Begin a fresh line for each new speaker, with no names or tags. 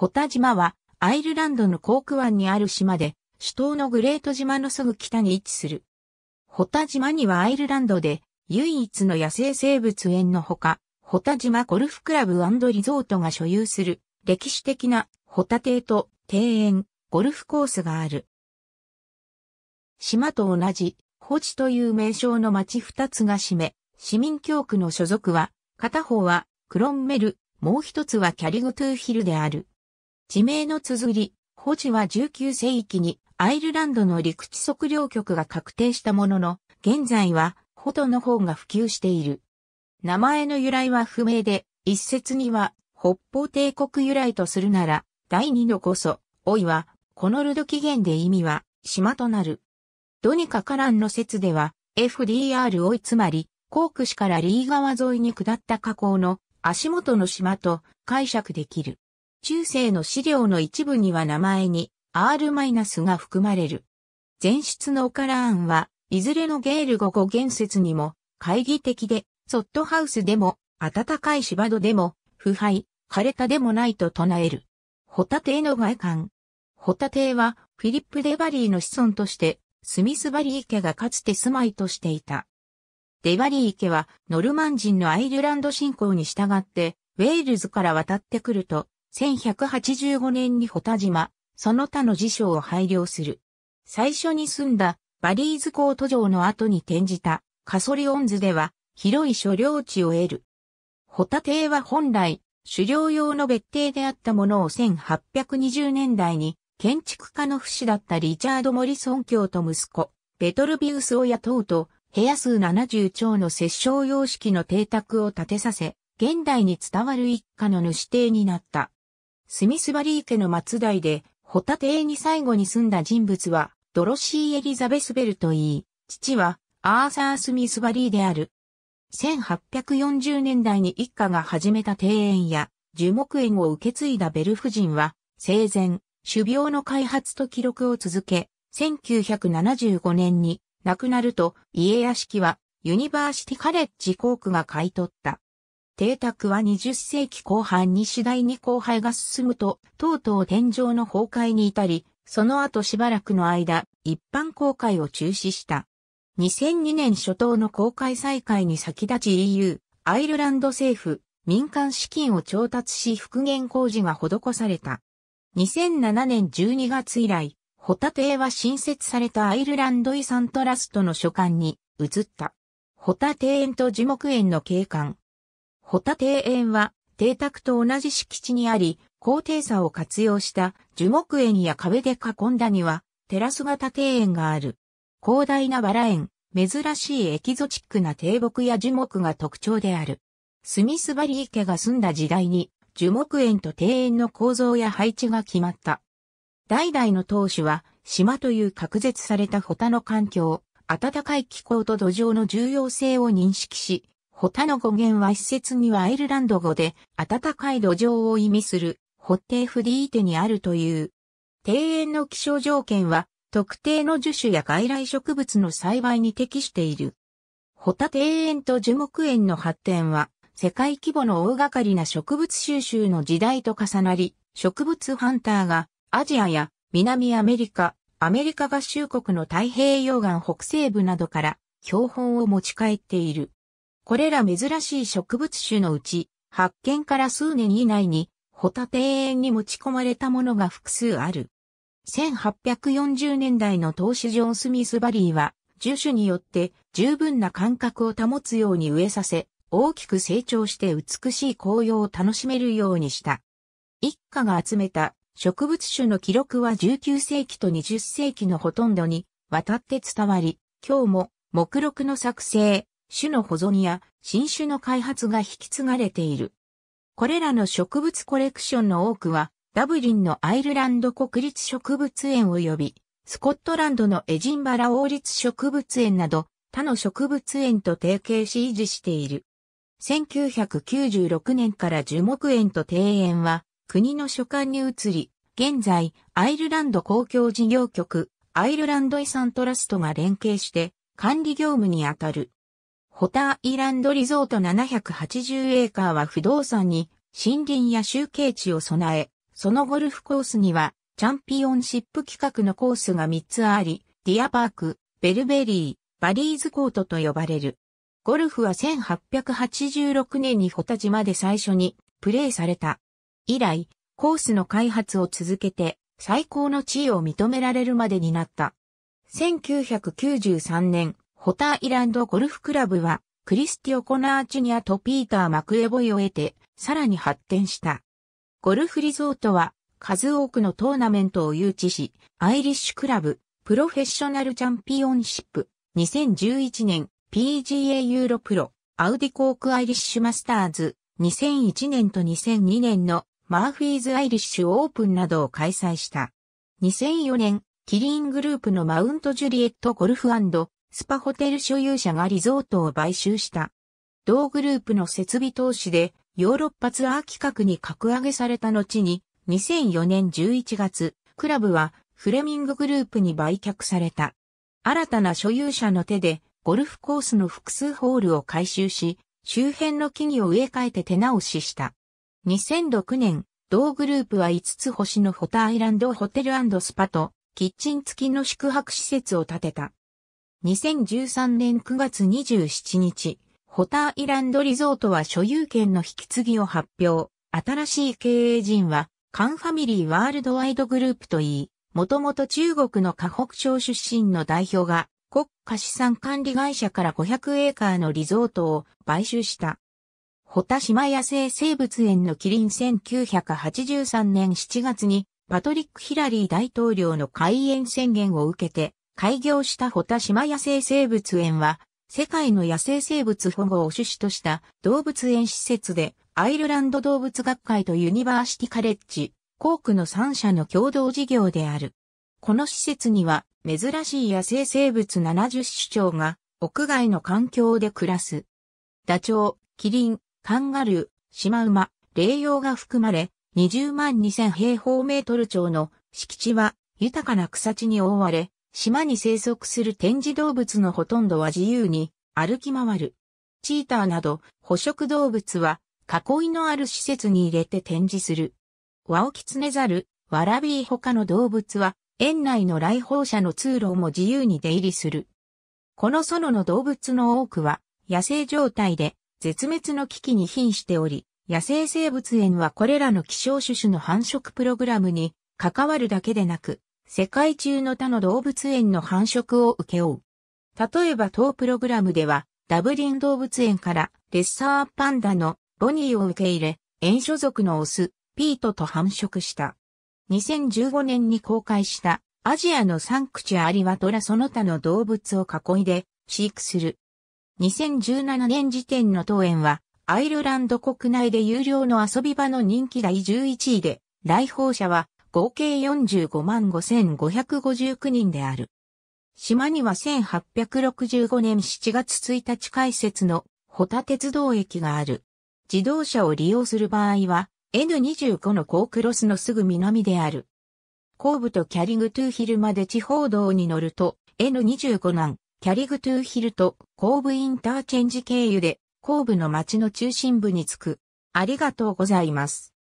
ホタ島はアイルランドのコーク湾にある島で、首都のグレート島のすぐ北に位置する。ホタ島にはアイルランドで唯一の野生生物園のほか、ホタ島ゴルフクラブリゾートが所有する歴史的なホタテと庭園、ゴルフコースがある。島と同じ、ホチという名称の町二つが占め、市民教区の所属は、片方はクロンメル、もう一つはキャリグトゥーヒルである。地名の綴り、保持は19世紀にアイルランドの陸地測量局が確定したものの、現在はホトの方が普及している。名前の由来は不明で、一説には北方帝国由来とするなら、第二のこそ、老いは、このルド起源で意味は、島となる。ドニカカランの説では、FDR 老いつまり、コーク市からリー川沿いに下った河口の足元の島と解釈できる。中世の資料の一部には名前に R- が含まれる。前出のオカラーンは、いずれのゲール語語言説にも、懐疑的で、ソットハウスでも、暖かい芝戸でも、腐敗、枯れたでもないと唱える。ホタテへの外観。ホタテは、フィリップ・デバリーの子孫として、スミスバリー家がかつて住まいとしていた。デバリー家は、ノルマン人のアイルランド侵攻に従って、ウェールズから渡ってくると、1185年にホタ島、その他の辞書を配慮する。最初に住んだバリーズコート城の後に転じたカソリオンズでは広い所領地を得る。ホタ邸は本来、狩猟用の別邸であったものを1820年代に建築家の不死だったリチャード・モリソン教と息子、ベトルビウスを雇うと、部屋数70丁の摂政様式の邸宅を建てさせ、現代に伝わる一家の主邸になった。スミスバリー家の末代で、ホタテに最後に住んだ人物は、ドロシー・エリザベス・ベルといい、父は、アーサー・スミスバリーである。1840年代に一家が始めた庭園や樹木園を受け継いだベル夫人は、生前、種苗の開発と記録を続け、1975年に亡くなると、家屋敷はユニバーシティカレッジ校区が買い取った。邸宅は20世紀後半に次第に荒廃が進むと、とうとう天井の崩壊に至り、その後しばらくの間、一般公開を中止した。2002年初頭の公開再開に先立ち EU、アイルランド政府、民間資金を調達し復元工事が施された。2007年12月以来、ホタテは新設されたアイルランド遺産トラストの所管に移った。ホタテ園と樹木園の景観、ホタ庭園は、邸宅と同じ敷地にあり、高低差を活用した樹木園や壁で囲んだには、テラス型庭園がある。広大なバラ園、珍しいエキゾチックな低木や樹木が特徴である。スミスバリー家が住んだ時代に、樹木園と庭園の構造や配置が決まった。代々の当主は、島という隔絶されたホタの環境、暖かい気候と土壌の重要性を認識し、ホタの語源は一説にはアイルランド語で、暖かい土壌を意味する、ホテーフディーテにあるという。庭園の気象条件は、特定の樹種や外来植物の栽培に適している。ホタ庭園と樹木園の発展は、世界規模の大掛かりな植物収集の時代と重なり、植物ハンターがアジアや南アメリカ、アメリカ合衆国の太平洋岸北西部などから標本を持ち帰っている。これら珍しい植物種のうち、発見から数年以内に、ホタテ永遠に持ち込まれたものが複数ある。1840年代の投資ン・スミスバリーは、樹種によって十分な間隔を保つように植えさせ、大きく成長して美しい紅葉を楽しめるようにした。一家が集めた植物種の記録は19世紀と20世紀のほとんどに渡って伝わり、今日も目録の作成、種の保存や新種の開発が引き継がれている。これらの植物コレクションの多くは、ダブリンのアイルランド国立植物園及び、スコットランドのエジンバラ王立植物園など、他の植物園と提携し維持している。1996年から樹木園と庭園は、国の所管に移り、現在、アイルランド公共事業局、アイルランド遺産トラストが連携して、管理業務にあたる。ホタイランドリゾート780エーカーは不動産に森林や集計地を備え、そのゴルフコースにはチャンピオンシップ企画のコースが3つあり、ディアパーク、ベルベリー、バリーズコートと呼ばれる。ゴルフは1886年にホタ島で最初にプレーされた。以来、コースの開発を続けて最高の地位を認められるまでになった。1993年、ホタイランドゴルフクラブは、クリスティオ・コナーチュニアとピーター・マクエボイを得て、さらに発展した。ゴルフリゾートは、数多くのトーナメントを誘致し、アイリッシュクラブ、プロフェッショナルチャンピオンシップ、2011年、PGA ユーロプロ、アウディコークアイリッシュマスターズ、2001年と2002年のマーフィーズアイリッシュオープンなどを開催した。2004年、キリングループのマウントジュリエットゴルフスパホテル所有者がリゾートを買収した。同グループの設備投資でヨーロッパツアー企画に格上げされた後に2004年11月、クラブはフレミンググループに売却された。新たな所有者の手でゴルフコースの複数ホールを回収し、周辺の木々を植え替えて手直しした。2006年、同グループは5つ星のフォタアイランドホテルスパとキッチン付きの宿泊施設を建てた。2013年9月27日、ホタイランドリゾートは所有権の引き継ぎを発表。新しい経営陣は、カンファミリーワールドワイドグループといい、もともと中国の河北省出身の代表が、国家資産管理会社から500エーカーのリゾートを買収した。ホタ島野生生物園のキリン1983年7月に、パトリック・ヒラリー大統領の開園宣言を受けて、開業したホタ島野生生物園は、世界の野生生物保護を趣旨とした動物園施設で、アイルランド動物学会とユニバーシティカレッジ、コークの3社の共同事業である。この施設には、珍しい野生生物70種長が、屋外の環境で暮らす。ダチョウ、キリン、カンガルー、シマウマ、霊洋が含まれ、20万2000平方メートル長の敷地は豊かな草地に覆われ、島に生息する展示動物のほとんどは自由に歩き回る。チーターなど捕食動物は囲いのある施設に入れて展示する。ワオキツネザル、ワラビー他の動物は園内の来訪者の通路も自由に出入りする。この園の動物の多くは野生状態で絶滅の危機に瀕しており、野生生物園はこれらの希少種種の繁殖プログラムに関わるだけでなく、世界中の他の動物園の繁殖を請け負う。例えば当プログラムでは、ダブリン動物園からレッサーパンダのボニーを受け入れ、園所属のオス、ピートと繁殖した。2015年に公開したアジアのサンクチュアリはトラその他の動物を囲いで飼育する。2017年時点の当園はアイルランド国内で有料の遊び場の人気第11位で、来訪者は合計45万5559人である。島には1865年7月1日開設のホタ鉄道駅がある。自動車を利用する場合は N25 の高クロスのすぐ南である。後部とキャリグトゥーヒルまで地方道に乗ると N25 南、キャリグトゥーヒルと後部インターチェンジ経由で後部の町の中心部に着く。ありがとうございます。